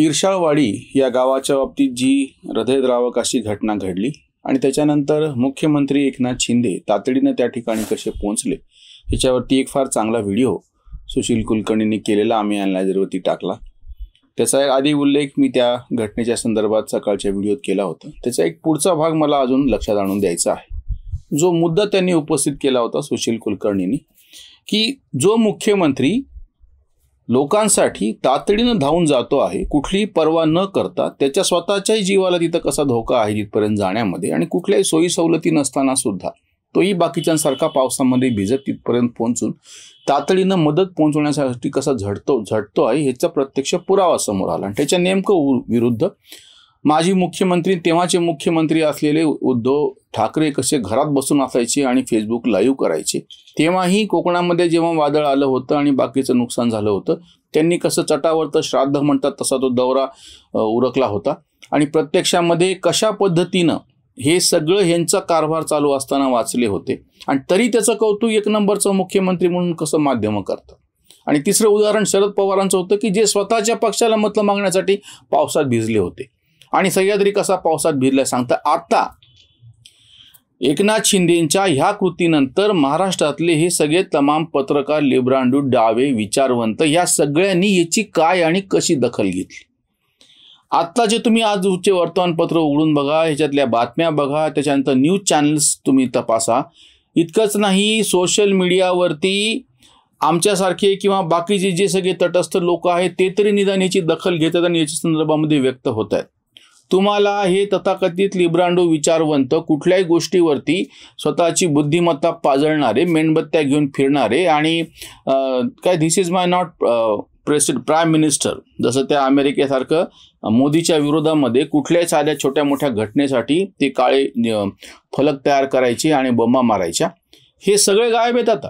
ईर्षाळवाडी या गावाच्या बाबतीत जी हृदयद्रावक अशी घटना घडली आणि त्याच्यानंतर मुख्यमंत्री एकनाथ शिंदे तातडीनं त्या ठिकाणी कसे पोहोचले ह्याच्यावरती एक फार चांगला व्हिडिओ सुशील कुलकर्णींनी केलेला आम्ही अनलायझरवरती टाकला त्याचा एक आधी उल्लेख मी त्या घटनेच्या संदर्भात सकाळच्या व्हिडिओत केला होता त्याचा एक पुढचा भाग मला अजून लक्षात आणून द्यायचा आहे जो मुद्दा त्यांनी उपस्थित केला होता सुशील कुलकर्णींनी की जो मुख्यमंत्री लोकांसाठी तातडीनं धावून जातो आहे कुठलीही पर्वा न करता त्याच्या स्वतःच्याही जीवाला तिथं कसा धोका आहे तिथपर्यंत जाण्यामध्ये आणि कुठल्याही सोयी सवलती नसताना सुद्धा तोही बाकीच्यांसारखा पावसामध्ये भिजत तिथपर्यंत पोहोचून तातडीनं मदत पोहोचवण्यासाठी कसा झडतो झडतो आहे ह्याचा प्रत्यक्ष पुरावा समोर आला आणि त्याच्या नेमकं विरुद्ध माजी मुख्यमंत्री तेव्हाचे मुख्यमंत्री असलेले उद्धव ठाकरे कसे घरात बसून असायचे आणि फेसबुक लाईव्ह करायचे तेव्हाही कोकणामध्ये जेव्हा वादळ आलं होतं आणि बाकीचं नुकसान झालं होतं त्यांनी कसं चटावर तर श्राद्ध म्हणतात तसा तो दौरा उरकला होता आणि प्रत्यक्षामध्ये कशा पद्धतीनं हे सगळं ह्यांचा कारभार चालू असताना वाचले होते आणि तरी त्याचं कौतुक एक नंबरचं मुख्यमंत्री म्हणून कसं माध्यमं करतं आणि तिसरं उदाहरण शरद पवारांचं होतं की जे स्वतःच्या पक्षाला मतलं मागण्यासाठी पावसात भिजले होते आणि सह्याद्री कसा पावसात भिरलाय सांगता आता एकनाथ शिंदेंच्या ह्या कृतीनंतर महाराष्ट्रातले हे सगळे तमाम पत्रकार लिब्रांडू डावे विचारवंत या सगळ्यांनी याची काय आणि कशी दखल घेतली आत्ता जे तुम्ही आजचे वर्तमानपत्र उघडून बघा ह्याच्यातल्या बातम्या बघा त्याच्यानंतर न्यूज चॅनल्स तुम्ही तपासा इतकंच नाही सोशल मीडियावरती आमच्यासारखे किंवा बाकीचे जे सगळे तटस्थ लोक आहेत ते तरी निदान याची दखल घेतात आणि याच्या संदर्भामध्ये व्यक्त होत आहेत तुम्हाला हे तथाकथित लिब्रांडो विचारवंत कुठल्याही गोष्टीवरती स्वतःची बुद्धिमत्ता पाजळणारे मेणबत्त्या घेऊन फिरणारे आणि काय this is my not president prime minister जसं त्या अमेरिकेसारखं मोदीच्या विरोधामध्ये कुठल्याही साध्या छोट्या मोठ्या घटनेसाठी ते काळे फलक तयार करायचे आणि बंबा मारायच्या हे सगळे गायब आहेत आता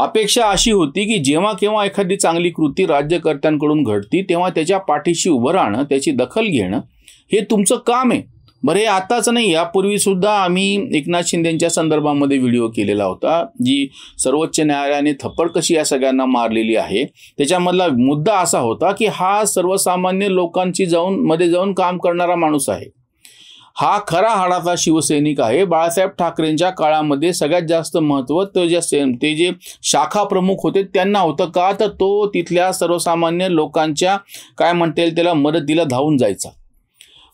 अपेक्षा अशी होती की जेव्हा केव्हा एखादी चांगली कृती राज्यकर्त्यांकडून घडती तेव्हा त्याच्या पाठीशी उभं राहणं त्याची दखल घेणं हे तुमचं काम आहे बरं हे आताच नाही यापूर्वीसुद्धा आम्ही एकनाथ शिंदेच्या संदर्भामध्ये व्हिडिओ केलेला होता जी सर्वोच्च न्यायालयाने थप्पड कशी या सगळ्यांना मारलेली आहे त्याच्यामधला मुद्दा असा होता की हा सर्वसामान्य लोकांची जाऊन मध्ये जाऊन काम करणारा माणूस आहे हा खरा हाडाचा शिवसैनिक आहे बाळासाहेब ठाकरेंच्या काळामध्ये सगळ्यात जास्त महत्त्व तो ज्या ते जे शाखा प्रमुख होते त्यांना होतं का तर तो तिथल्या सर्वसामान्य लोकांच्या काय म्हणता येईल त्याला मदतीला धावून जायचा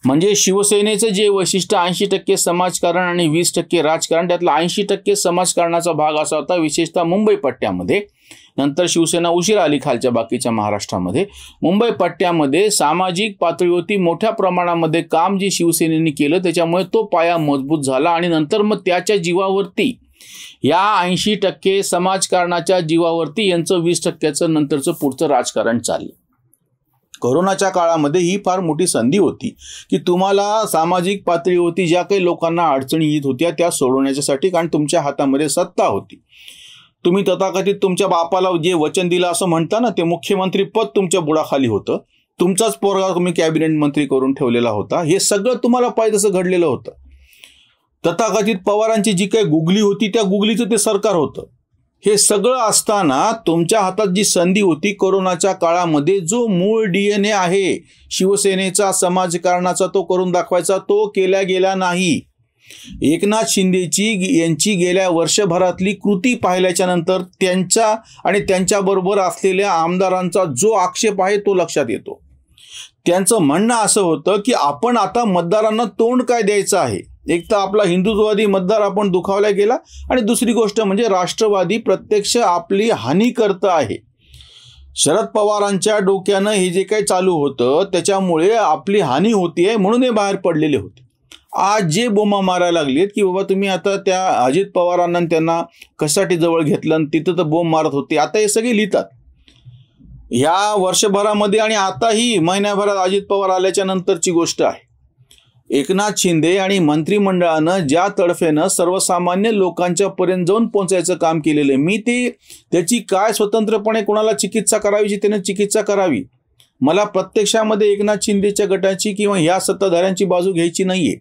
म्हणजे शिवसेनेचं जे वैशिष्ट्य ऐंशी टक्के समाजकारण आणि वीस टक्के राजकारण त्यातला ऐंशी टक्के समाजकारणाचा भाग असा होता विशेषतः मुंबई पट्ट्यामध्ये नंतर शिवसेना उशीर आली खालच्या बाकीच्या महाराष्ट्रामध्ये मुंबई पट्ट्यामध्ये सामाजिक पातळीवरती मोठ्या प्रमाणामध्ये काम जे शिवसेनेने केलं त्याच्यामुळे तो पाया मजबूत झाला आणि नंतर मग त्याच्या जीवावरती या ऐंशी टक्के समाजकारणाच्या जीवावरती यांचं वीस टक्क्याचं नंतरचं पुढचं राजकारण चाललं कोरोनाच्या काळामध्ये ही फार मोठी संधी होती की तुम्हाला सामाजिक होती ज्या काही लोकांना अडचणी येत होत्या त्या सोडवण्याच्यासाठी कारण तुमच्या हातामध्ये सत्ता होती तुम्ही तथाकथित तुमच्या बापाला जे वचन दिलं असं म्हणता ना ते मुख्यमंत्री पद तुमच्या बुडाखाली होतं तुमचाच पोरगा तुम्ही कॅबिनेट मंत्री करून ठेवलेला होता हे सगळं तुम्हाला पाहिजे तसं घडलेलं होतं तथाकथित पवारांची जी काही गुगली होती त्या गुगलीचं ते सरकार होतं हे सगळं असताना तुमच्या हातात जी संधी होती कोरोनाच्या काळामध्ये जो मूळ डी एन ए आहे शिवसेनेचा समाजकारणाचा तो करून दाखवायचा तो केला गेला नाही एकनाथ शिंदेची यांची गेल्या वर्षभरातली कृती पाहिल्याच्या नंतर त्यांच्या आणि त्यांच्याबरोबर असलेल्या आमदारांचा जो आक्षेप आहे तो लक्षात येतो त्यांचं म्हणणं असं होतं की आपण आता मतदारांना तोंड काय द्यायचं आहे एक तर आपला हिंदुत्ववादी मतदार आपण दुखावला गेला आणि दुसरी गोष्ट म्हणजे राष्ट्रवादी प्रत्यक्ष आपली हानी करत आहे शरद पवारांच्या डोक्यानं हे जे काही चालू होतं त्याच्यामुळे आपली हानी होती आहे म्हणून हे बाहेर पडलेले होते आज जे बोमा मारायला लागलेत की बाबा तुम्ही आता त्या अजित पवारांना त्यांना कशासाठी जवळ घेतलं आणि तिथं तर बोम मारत होते आता हे सगळे लिहितात ह्या वर्षभरामध्ये आणि आताही महिन्याभरात अजित पवार आल्याच्या नंतरची गोष्ट आहे एकनाथ शिंदे आणि मंत्रिमंडळानं ज्या तडफेनं सर्वसामान्य लोकांच्या पर्यंत जाऊन पोहोचायचं काम केलेलं आहे मी ती त्याची काय स्वतंत्रपणे कोणाला चिकित्सा करावी जी त्याने चिकित्सा करावी मला प्रत्यक्षामध्ये एकनाथ शिंदेच्या गटाची किंवा या सत्ताधाऱ्यांची बाजू घ्यायची नाहीये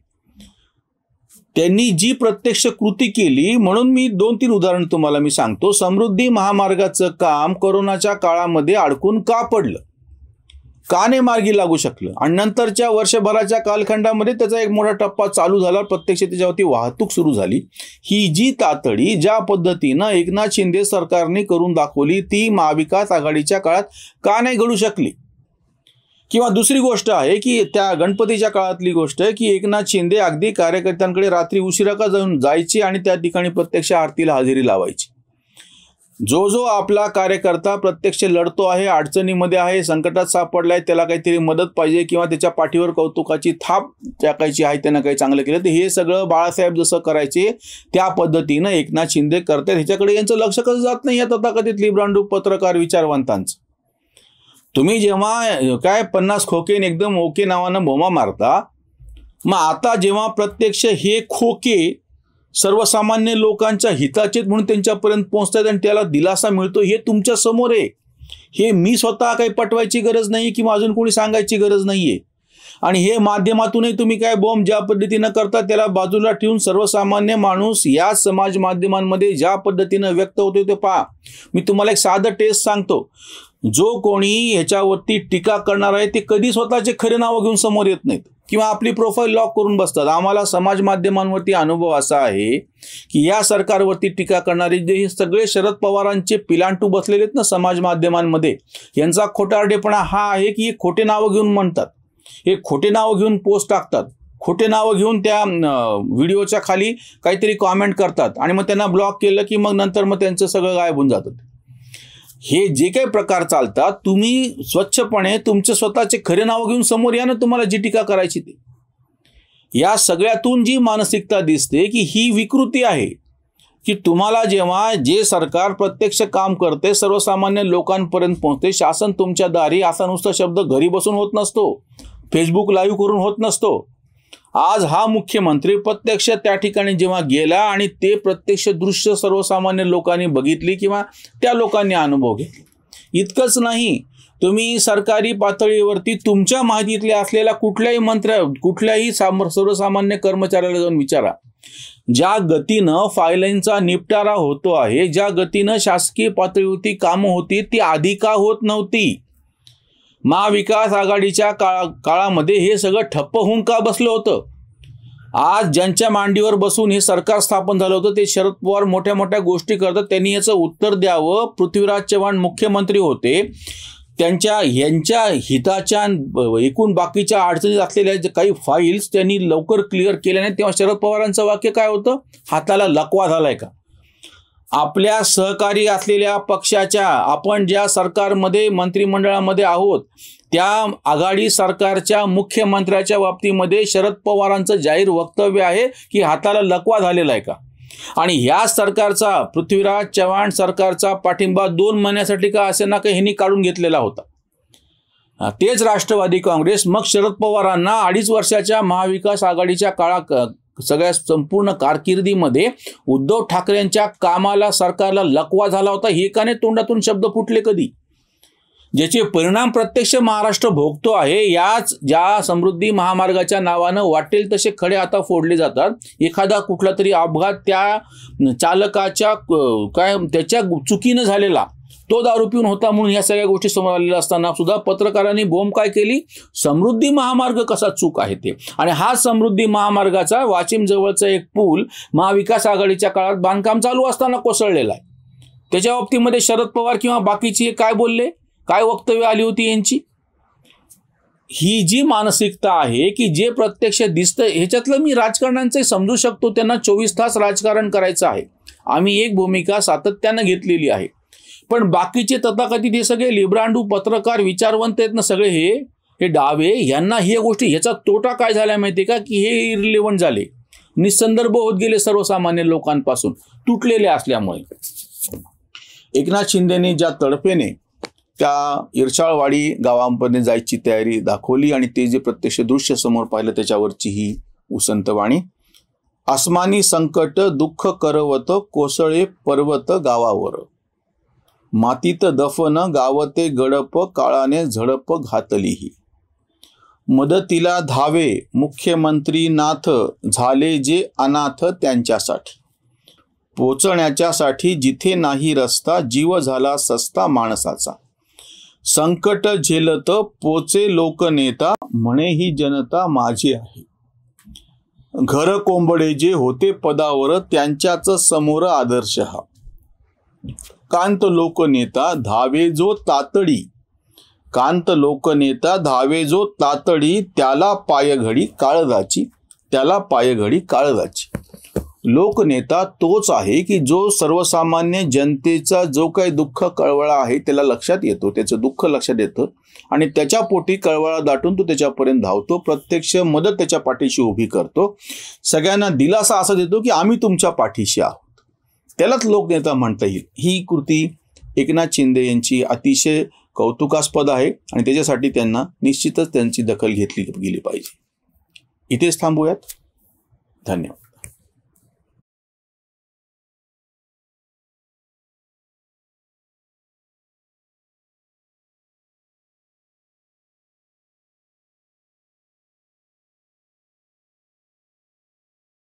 त्यांनी जी प्रत्यक्ष कृती केली म्हणून मी दोन तीन उदाहरण तुम्हाला मी सांगतो समृद्धी महामार्गाचं काम करोनाच्या काळामध्ये अडकून का पडलं काने मार्गी लागू शकलं आणि नंतरच्या वर्षभराच्या कालखंडामध्ये त्याचा एक मोठा टप्पा चालू झाला प्रत्यक्ष त्याच्यावरती वाहतूक सुरू झाली ही जी तातडी ज्या पद्धतीनं एकनाथ शिंदे सरकारने करून दाखवली ती महाविकास आघाडीच्या काळात का नाही घडू शकली किंवा दुसरी गोष्ट आहे की त्या गणपतीच्या काळातली गोष्ट आहे की एकनाथ शिंदे अगदी कार्यकर्त्यांकडे रात्री उशिरा का जाऊन जायची आणि त्या ठिकाणी प्रत्यक्ष आरतीला हजेरी लावायची जो जो आपला कार्यकर्ता प्रत्यक्ष लढतो आहे अडचणीमध्ये आहे संकटात सापडलाय त्याला काहीतरी मदत पाहिजे किंवा त्याच्या पाठीवर कौतुकाची थाप टाकायची आहे त्यांना काही चांगलं केलं तर हे सगळं बाळासाहेब जसं करायचे त्या पद्धतीनं एकनाथ शिंदे करतात ह्याच्याकडे यांचं लक्ष कसं जात नाही या तथाकथित लिब्रांडू पत्रकार विचारवंतांचं तुम्ही जेव्हा काय पन्नास खोकेन एकदम ओके नावानं बोमा मारता मग आता जेव्हा प्रत्यक्ष हे खोके सर्वसामान्य लोकांच्या हिताचे म्हणून त्यांच्यापर्यंत पोहोचतात आणि त्याला दिलासा मिळतो हे तुमच्या समोर आहे हे मी स्वतः काही पटवायची गरज नाही किंवा अजून कोणी सांगायची गरज नाही आहे आणि हे माध्यमातूनही तुम्ही काय बॉम्ब ज्या पद्धतीनं करता त्याला बाजूला ठेवून सर्वसामान्य माणूस या समाज माध्यमांमध्ये ज्या पद्धतीनं व्यक्त होतो ते पहा मी तुम्हाला एक साधं टेस्ट सांगतो जो कोणी ह्याच्यावरती टीका करणार आहे ते कधी स्वतःचे खरे नावं घेऊन समोर येत नाहीत किंवा आपली प्रोफाईल लॉक करून बसतात आम्हाला समाज माध्यमांवरती अनुभव असा आहे की या सरकारवरती टीका करणारे जे हे सगळे शरद पवारांचे पिलांटू बसलेले आहेत ना समाज माध्यमांमध्ये यांचा खोटारडेपणा हा आहे की हे खोटे नावं घेऊन म्हणतात हे खोटे नावं घेऊन पोस्ट टाकतात खोटे नावं घेऊन त्या व्हिडिओच्या खाली काहीतरी कॉमेंट करतात आणि मग त्यांना ब्लॉक केलं की मग नंतर मग त्यांचं सगळं गायब होऊन जातं हे जे काही प्रकार चालतात तुम्ही स्वच्छपणे तुमचे स्वतःचे खरे नाव घेऊन समोर या ना तुम्हाला जी टीका करायची ती या सगळ्यातून जी मानसिकता दिसते की ही विकृती आहे की तुम्हाला जेव्हा जे सरकार प्रत्यक्ष काम करते सर्वसामान्य लोकांपर्यंत पोहोचते शासन तुमच्या दारी असा नुसता शब्द घरी बसून होत नसतो फेसबुक लाईव्ह करून होत नसतो आज हा मुख्यमंत्री प्रत्यक्ष त्या ठिकाणी जेव्हा गेला आणि ते प्रत्यक्ष दृश्य सर्वसामान्य लोकांनी बघितली किंवा त्या लोकांनी अनुभव घेतला इतकंच नाही तुम्ही सरकारी पातळीवरती तुमच्या माहितीतल्या असलेल्या कुठल्याही मंत्र्या कुठल्याही सर्वसामान्य कर्मचाऱ्याला जाऊन विचारा ज्या गतीनं फायलाईनचा निपटारा होतो आहे ज्या गतीनं शासकीय पातळीवरती कामं होती ती आधी का होत नव्हती महाविकास आघाडीच्या काळा काळामध्ये हे सगळं ठप्प होऊन का बसलं होतं आज ज्यांच्या मांडीवर बसून हे सरकार स्थापन झालं होतं ते शरद पवार मोठ्या मोठ्या गोष्टी करतात त्यांनी याचं उत्तर द्यावं पृथ्वीराज चव्हाण मुख्यमंत्री होते त्यांच्या यांच्या हिताच्या एकूण बाकीच्या अडचणीत असलेल्या काही फाईल्स त्यांनी लवकर क्लिअर केल्या नाही तेव्हा शरद पवारांचं वाक्य काय होतं हाताला लकवा झालाय का आपल्या सहकारी असलेल्या पक्षाच्या आपण ज्या सरकारमध्ये मंत्रिमंडळामध्ये आहोत त्या आघाडी सरकारच्या मुख्यमंत्र्याच्या बाबतीमध्ये शरद पवारांचं जाहीर वक्तव्य आहे की हाताला लकवा झालेला आहे का आणि ह्या सरकारचा पृथ्वीराज चव्हाण सरकारचा पाठिंबा दोन महिन्यासाठी का असे ना का ह्यांनी काढून घेतलेला होता तेच राष्ट्रवादी काँग्रेस मग शरद पवारांना अडीच वर्षाच्या महाविकास आघाडीच्या काळा सगळ्या संपूर्ण कारकिर्दीमध्ये उद्धव ठाकरेंच्या कामाला सरकारला लकवा झाला होता हे काने तोंडातून शब्द फुटले कधी ज्याचे परिणाम प्रत्यक्ष महाराष्ट्र भोगतो आहे याच ज्या समृद्धी महामार्गाच्या नावानं वाटेल तसे खडे आता फोडले जातात एखादा कुठला तरी अपघात त्या चालकाच्या काय त्याच्या चुकीनं झालेला तो दारू पिऊन होता म्हणून या सगळ्या गोष्टी समोर आलेल्या असताना सुद्धा पत्रकारांनी बोंब काय केली समृद्धी महामार्ग कसा चूक आहे ते आणि हा समृद्धी महामार्गाचा वाशिम जवळचा एक पूल महाविकास आघाडीच्या काळात बांधकाम चालू असताना कोसळलेला आहे त्याच्या बाबतीमध्ये शरद पवार किंवा बाकीचे काय बोलले काय वक्तव्य आली होती यांची ही जी मानसिकता आहे की जे प्रत्यक्ष दिसतं ह्याच्यातलं मी राजकारणांचे समजू शकतो त्यांना चोवीस तास राजकारण करायचं आहे आम्ही एक भूमिका सातत्यानं घेतलेली आहे पण बाकीचे तथाकथित हे सगळे लिब्रांडू पत्रकार विचारवंत आहेत ना सगळे हे हे डावे यांना हे गोष्टी ह्याचा तोटा काय झाला माहिती का की हे इरिलेवंट झाले निसंदर्भ होत गेले सर्वसामान्य लोकांपासून तुटलेले असल्यामुळे एकनाथ शिंदेने ज्या तडफेने त्या इरशाळवाडी गावांपर्यंत जायची तयारी दाखवली आणि ते जे प्रत्यक्ष दृश्य समोर पाहिलं त्याच्यावरची ही उसंतवाणी आसमानी संकट दुःख करवत कोसळे पर्वत गावावर मातीत दफन गावते गडप काळाने झडप घातलीही मदतीला धावे मुख्यमंत्री नाथ झाले जे अनाथ त्यांच्यासाठी पोचण्याच्यासाठी जिथे नाही रस्ता जीव झाला सस्ता माणसाचा संकट झेलत पोचे लोक नेता म्हणे ही जनता माझी आहे घर कोंबडे जे होते पदावर त्यांच्याच समोर आदर्श हा कांत लोकनेता धावे जो तातडी कांत लोकनेता धावे जो तातडी त्याला पायघडी काळजाची त्याला पायघडी काळदाची लोकनेता तोच आहे की जो सर्वसामान्य जनतेचा जो काही दुःख कळवळा आहे त्याला लक्षात येतो त्याचं दुःख लक्षात येतं आणि त्याच्या पोटी कळवळा दाटून तो त्याच्यापर्यंत धावतो प्रत्यक्ष मदत त्याच्या पाठीशी उभी करतो सगळ्यांना दिलासा असा देतो की आम्ही तुमच्या पाठीशी आहोत त्यालाच लोकनेता म्हणता येईल ही कृती एकनाथ शिंदे यांची अतिशय कौतुकास्पद आहे आणि त्याच्यासाठी त्यांना निश्चितच त्यांची दखल घेतली गेली पाहिजे इथेच थांबूयात धन्यवाद